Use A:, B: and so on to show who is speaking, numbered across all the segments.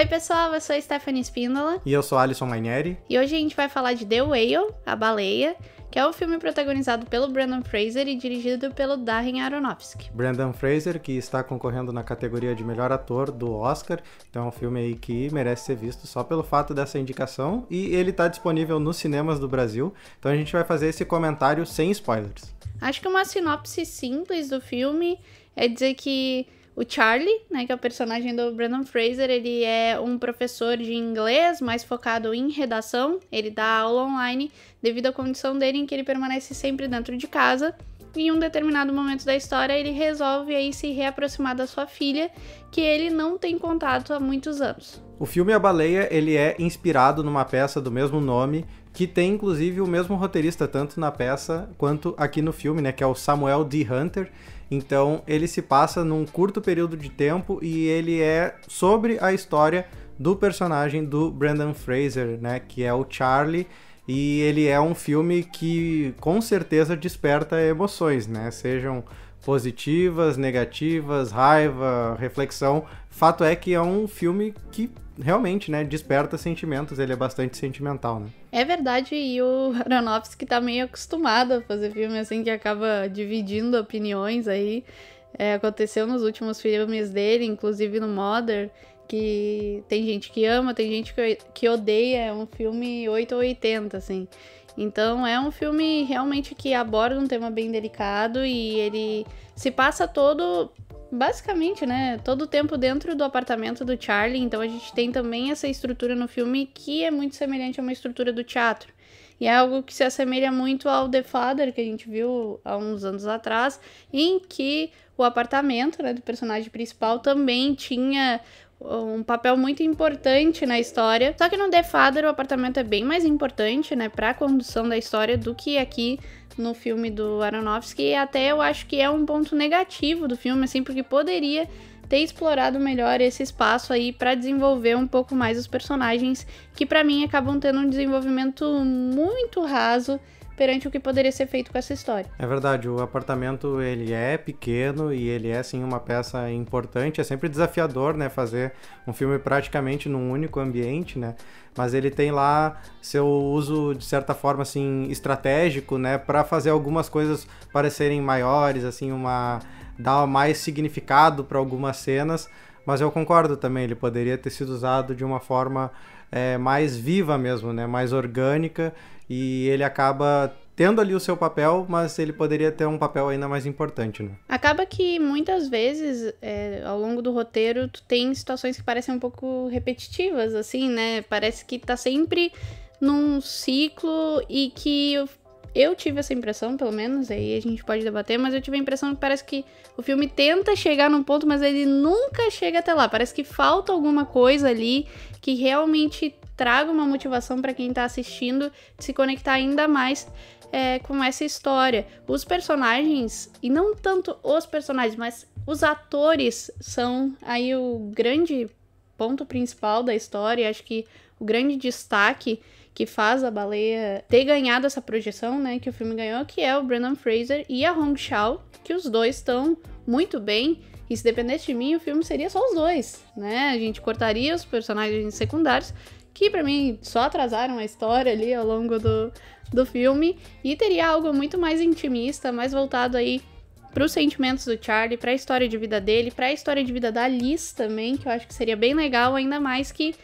A: Oi, pessoal, eu sou Stephanie Spindola.
B: E eu sou Alison Manieri.
A: E hoje a gente vai falar de The Whale, a baleia, que é o um filme protagonizado pelo Brandon Fraser e dirigido pelo Darren Aronofsky.
B: Brandon Fraser, que está concorrendo na categoria de melhor ator do Oscar, então é um filme aí que merece ser visto só pelo fato dessa indicação, e ele está disponível nos cinemas do Brasil, então a gente vai fazer esse comentário sem spoilers.
A: Acho que uma sinopse simples do filme é dizer que o Charlie, né, que é o personagem do Brandon Fraser, ele é um professor de inglês, mais focado em redação. Ele dá aula online devido à condição dele em que ele permanece sempre dentro de casa. em um determinado momento da história, ele resolve aí se reaproximar da sua filha, que ele não tem contato há muitos anos.
B: O filme A Baleia, ele é inspirado numa peça do mesmo nome que tem inclusive o mesmo roteirista, tanto na peça quanto aqui no filme, né? Que é o Samuel D. Hunter. Então ele se passa num curto período de tempo e ele é sobre a história do personagem do Brandon Fraser, né? Que é o Charlie. E ele é um filme que com certeza desperta emoções, né? Sejam positivas, negativas, raiva, reflexão. Fato é que é um filme que realmente, né, desperta sentimentos, ele é bastante sentimental, né?
A: É verdade, e o Aronofsky tá meio acostumado a fazer filme assim que acaba dividindo opiniões aí. É, aconteceu nos últimos filmes dele, inclusive no Mother, que tem gente que ama, tem gente que, que odeia, é um filme 8 ou 80, assim. Então é um filme realmente que aborda um tema bem delicado e ele se passa todo basicamente, né, todo o tempo dentro do apartamento do Charlie, então a gente tem também essa estrutura no filme que é muito semelhante a uma estrutura do teatro. E é algo que se assemelha muito ao The Father, que a gente viu há uns anos atrás, em que o apartamento né, do personagem principal também tinha um papel muito importante na história. Só que no The Father o apartamento é bem mais importante, né, para a condução da história do que aqui no filme do Aronofsky. E até eu acho que é um ponto negativo do filme, assim, porque poderia ter explorado melhor esse espaço aí para desenvolver um pouco mais os personagens que para mim acabam tendo um desenvolvimento muito raso perante o que poderia ser feito com essa história.
B: É verdade, o apartamento ele é pequeno e ele é sim uma peça importante, é sempre desafiador, né, fazer um filme praticamente num único ambiente, né? Mas ele tem lá seu uso de certa forma assim estratégico, né, para fazer algumas coisas parecerem maiores, assim uma dar mais significado para algumas cenas, mas eu concordo também, ele poderia ter sido usado de uma forma é, mais viva mesmo, né? mais orgânica e ele acaba tendo ali o seu papel, mas ele poderia ter um papel ainda mais importante, né?
A: Acaba que muitas vezes, é, ao longo do roteiro, tu tem situações que parecem um pouco repetitivas, assim, né? Parece que tá sempre num ciclo e que eu tive essa impressão, pelo menos, aí a gente pode debater, mas eu tive a impressão que parece que o filme tenta chegar num ponto, mas ele nunca chega até lá. Parece que falta alguma coisa ali que realmente traga uma motivação para quem tá assistindo de se conectar ainda mais é, com essa história. Os personagens, e não tanto os personagens, mas os atores são aí o grande ponto principal da história. Acho que o grande destaque que faz a baleia ter ganhado essa projeção, né, que o filme ganhou, que é o Brendan Fraser e a Hong Shao, que os dois estão muito bem. E se dependesse de mim, o filme seria só os dois, né? A gente cortaria os personagens secundários, que para mim só atrasaram a história ali ao longo do, do filme, e teria algo muito mais intimista, mais voltado aí para os sentimentos do Charlie, para a história de vida dele, para a história de vida da Liz também, que eu acho que seria bem legal, ainda mais que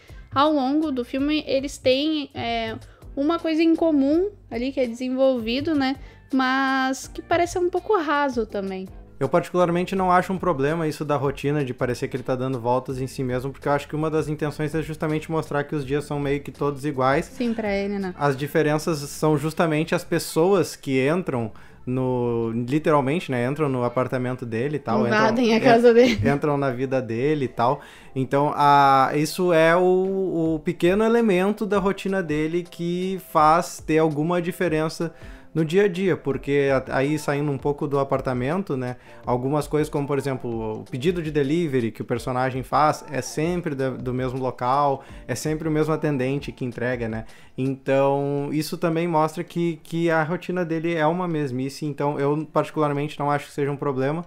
A: ao longo do filme eles têm é, uma coisa em comum ali que é desenvolvido, né? Mas que parece um pouco raso também.
B: Eu particularmente não acho um problema isso da rotina de parecer que ele tá dando voltas em si mesmo, porque eu acho que uma das intenções é justamente mostrar que os dias são meio que todos iguais. Sim, para ele, né? As diferenças são justamente as pessoas que entram no literalmente, né, entram no apartamento dele e tal, invadem entram, a é, casa dele, entram na vida dele e tal. Então, a, isso é o, o pequeno elemento da rotina dele que faz ter alguma diferença no dia a dia, porque aí saindo um pouco do apartamento, né? Algumas coisas como, por exemplo, o pedido de delivery que o personagem faz é sempre do mesmo local, é sempre o mesmo atendente que entrega, né? Então, isso também mostra que, que a rotina dele é uma mesmice, então eu particularmente não acho que seja um problema.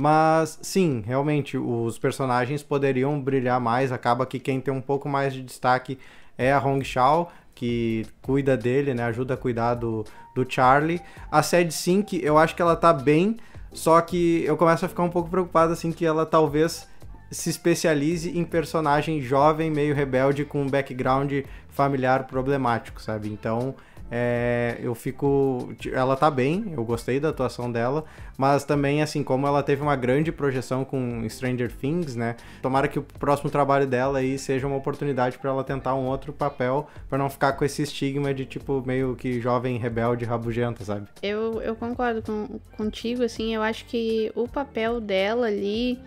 B: Mas sim, realmente, os personagens poderiam brilhar mais. Acaba que quem tem um pouco mais de destaque é a Hong Shao, que cuida dele, né? Ajuda a cuidar do, do Charlie. A Sad Sink, eu acho que ela tá bem, só que eu começo a ficar um pouco preocupado, assim, que ela talvez se especialize em personagem jovem, meio rebelde, com um background familiar problemático, sabe? Então, é, eu fico. Ela tá bem, eu gostei da atuação dela, mas também, assim, como ela teve uma grande projeção com Stranger Things, né? Tomara que o próximo trabalho dela aí seja uma oportunidade para ela tentar um outro papel, para não ficar com esse estigma de tipo meio que jovem rebelde rabugenta, sabe?
A: Eu, eu concordo com, contigo, assim, eu acho que o papel dela ali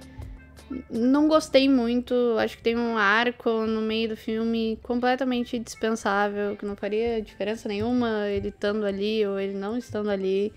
A: não gostei muito. Acho que tem um arco no meio do filme completamente dispensável, que não faria diferença nenhuma ele estando ali ou ele não estando ali.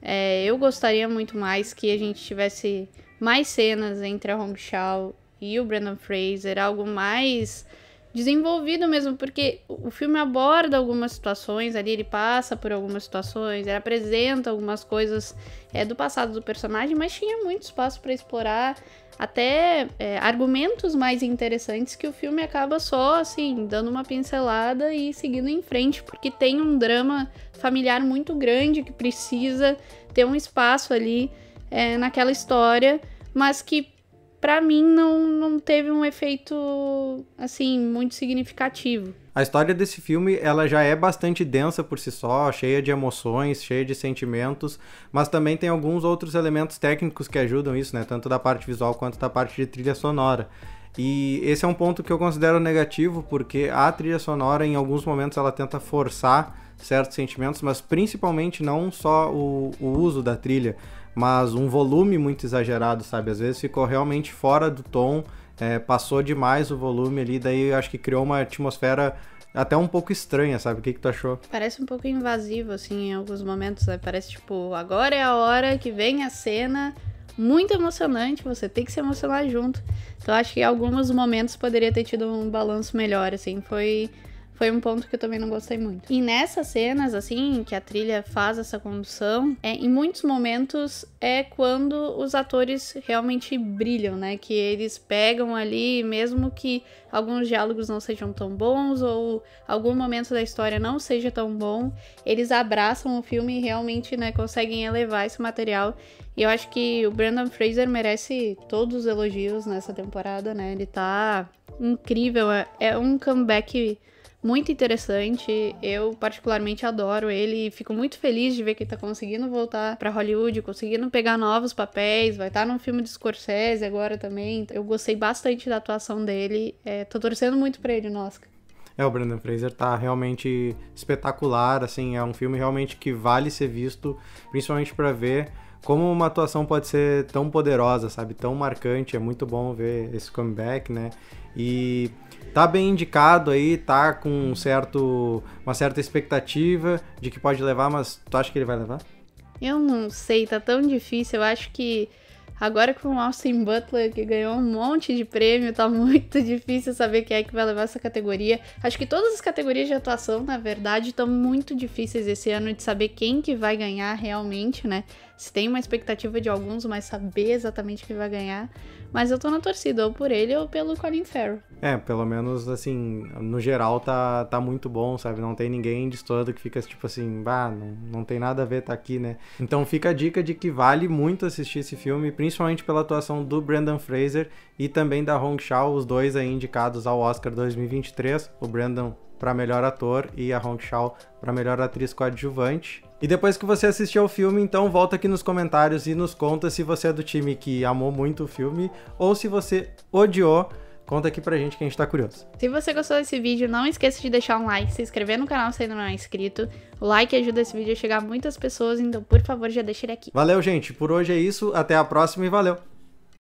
A: É, eu gostaria muito mais que a gente tivesse mais cenas entre a Hong Shao e o Brandon Fraser, algo mais desenvolvido mesmo, porque o filme aborda algumas situações ali, ele passa por algumas situações, ele apresenta algumas coisas é, do passado do personagem, mas tinha muito espaço para explorar até é, argumentos mais interessantes que o filme acaba só assim dando uma pincelada e seguindo em frente, porque tem um drama familiar muito grande que precisa ter um espaço ali é, naquela história, mas que para mim não, não teve um efeito assim muito significativo.
B: A história desse filme, ela já é bastante densa por si só, cheia de emoções, cheia de sentimentos, mas também tem alguns outros elementos técnicos que ajudam isso, né, tanto da parte visual quanto da parte de trilha sonora. E esse é um ponto que eu considero negativo, porque a trilha sonora em alguns momentos ela tenta forçar certos sentimentos, mas principalmente não só o, o uso da trilha, mas um volume muito exagerado, sabe? Às vezes ficou realmente fora do tom, é, passou demais o volume ali, daí acho que criou uma atmosfera até um pouco estranha, sabe? O que, que tu achou?
A: Parece um pouco invasivo, assim, em alguns momentos, né? Parece tipo, agora é a hora que vem a cena. Muito emocionante, você tem que se emocionar junto. Então acho que em alguns momentos poderia ter tido um balanço melhor, assim. Foi foi um ponto que eu também não gostei muito. E nessas cenas, assim, que a trilha faz essa condução, é, em muitos momentos é quando os atores realmente brilham, né? Que eles pegam ali, mesmo que alguns diálogos não sejam tão bons ou algum momento da história não seja tão bom, eles abraçam o filme e realmente, né, conseguem elevar esse material. E eu acho que o Brandon Fraser merece todos os elogios nessa temporada, né? Ele tá incrível, é, é um comeback muito interessante. Eu particularmente adoro ele e fico muito feliz de ver que ele tá conseguindo voltar para Hollywood, conseguindo pegar novos papéis, vai estar tá num filme de Scorsese agora também. Eu gostei bastante da atuação dele. É, tô torcendo muito para ele no Oscar.
B: É, o Brandon Fraser tá realmente espetacular, assim, é um filme realmente que vale ser visto, principalmente para ver como uma atuação pode ser tão poderosa, sabe? Tão marcante, é muito bom ver esse comeback, né? E tá bem indicado aí, tá com um certo, uma certa expectativa de que pode levar, mas tu acha que ele vai levar?
A: Eu não sei, tá tão difícil. Eu acho que agora com o Austin Butler, que ganhou um monte de prêmio, tá muito difícil saber quem é que vai levar essa categoria. Acho que todas as categorias de atuação, na verdade, estão muito difíceis esse ano de saber quem que vai ganhar realmente, né? Se tem uma expectativa de alguns, mas saber exatamente quem vai ganhar mas eu tô na torcida, ou por ele ou pelo Colin Farrell.
B: É, pelo menos, assim, no geral tá, tá muito bom, sabe? Não tem ninguém distorcido que fica tipo assim, bah, não, não tem nada a ver tá aqui, né? Então fica a dica de que vale muito assistir esse filme, principalmente pela atuação do Brendan Fraser e também da Hong Shao, os dois aí indicados ao Oscar 2023. O Brendan para melhor ator e a Hong Shao para melhor atriz coadjuvante. E depois que você assistiu ao filme, então volta aqui nos comentários e nos conta se você é do time que amou muito o filme ou se você odiou. Conta aqui pra gente que a gente tá curioso. Se
A: você gostou desse vídeo, não esqueça de deixar um like, se inscrever no canal se ainda não é inscrito. O like ajuda esse vídeo a chegar a muitas pessoas, então por favor já deixa ele aqui.
B: Valeu, gente. Por hoje é isso. Até a próxima e valeu!